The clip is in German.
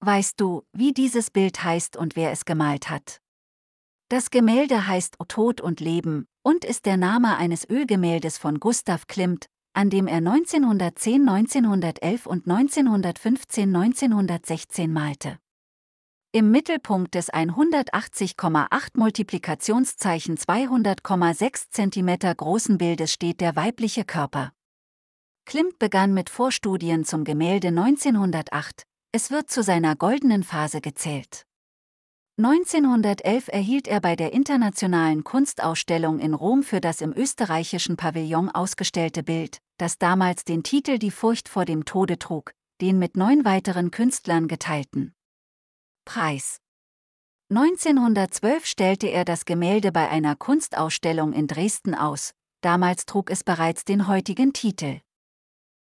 Weißt du, wie dieses Bild heißt und wer es gemalt hat? Das Gemälde heißt Tod und Leben und ist der Name eines Ölgemäldes von Gustav Klimt, an dem er 1910, 1911 und 1915, 1916 malte. Im Mittelpunkt des 180,8 Multiplikationszeichen 200,6 cm großen Bildes steht der weibliche Körper. Klimt begann mit Vorstudien zum Gemälde 1908, es wird zu seiner goldenen Phase gezählt. 1911 erhielt er bei der Internationalen Kunstausstellung in Rom für das im österreichischen Pavillon ausgestellte Bild, das damals den Titel Die Furcht vor dem Tode trug, den mit neun weiteren Künstlern geteilten. Preis 1912 stellte er das Gemälde bei einer Kunstausstellung in Dresden aus, damals trug es bereits den heutigen Titel.